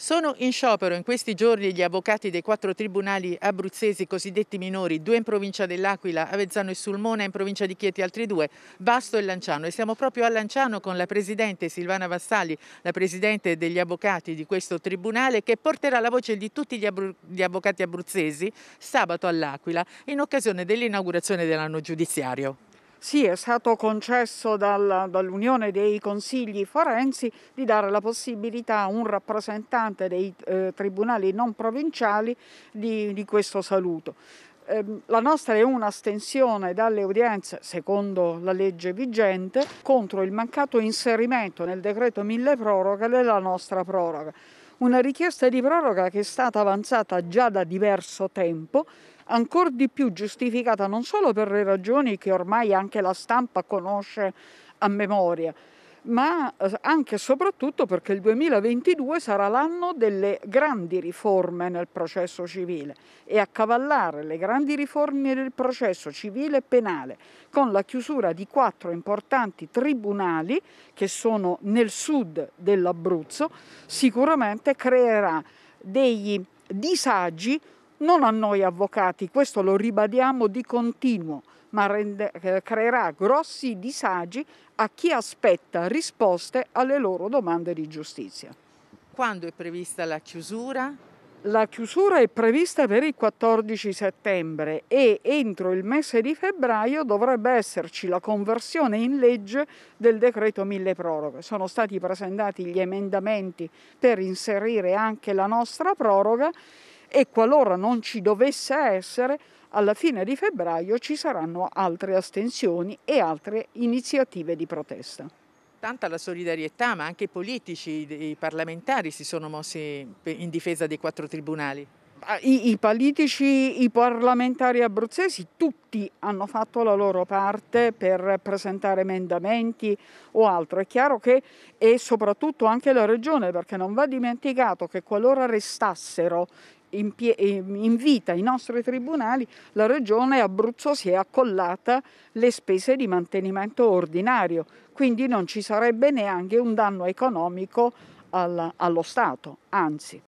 Sono in sciopero in questi giorni gli avvocati dei quattro tribunali abruzzesi cosiddetti minori, due in provincia dell'Aquila, Avezzano e Sulmona, in provincia di Chieti altri due, Basto e Lanciano. E siamo proprio a Lanciano con la Presidente Silvana Vassali, la Presidente degli avvocati di questo tribunale, che porterà la voce di tutti gli, abru gli avvocati abruzzesi sabato all'Aquila in occasione dell'inaugurazione dell'anno giudiziario. Sì, è stato concesso dal, dall'Unione dei Consigli Forensi di dare la possibilità a un rappresentante dei eh, tribunali non provinciali di, di questo saluto ehm, la nostra è un'astensione dalle udienze, secondo la legge vigente, contro il mancato inserimento nel decreto mille proroga della nostra proroga. Una richiesta di proroga che è stata avanzata già da diverso tempo, ancora di più giustificata non solo per le ragioni che ormai anche la stampa conosce a memoria, ma eh, anche e soprattutto perché il 2022 sarà l'anno delle grandi riforme nel processo civile e accavallare le grandi riforme del processo civile e penale con la chiusura di quattro importanti tribunali che sono nel sud dell'Abruzzo sicuramente creerà dei disagi non a noi avvocati, questo lo ribadiamo di continuo, ma rende, eh, creerà grossi disagi a chi aspetta risposte alle loro domande di giustizia. Quando è prevista la chiusura? La chiusura è prevista per il 14 settembre e entro il mese di febbraio dovrebbe esserci la conversione in legge del decreto mille proroghe. Sono stati presentati gli emendamenti per inserire anche la nostra proroga e qualora non ci dovesse essere, alla fine di febbraio ci saranno altre astensioni e altre iniziative di protesta. Tanta la solidarietà, ma anche i politici, i parlamentari si sono mossi in difesa dei quattro tribunali. Ah, I, i politici, i parlamentari abruzzesi, tutti hanno fatto la loro parte per presentare emendamenti o altro. È chiaro che, e soprattutto anche la regione, perché non va dimenticato che qualora restassero eh, in, vita i nostri tribunali, la Regione Abruzzo si è accollata le spese di mantenimento ordinario, quindi non ci sarebbe neanche un danno economico allo Stato, anzi.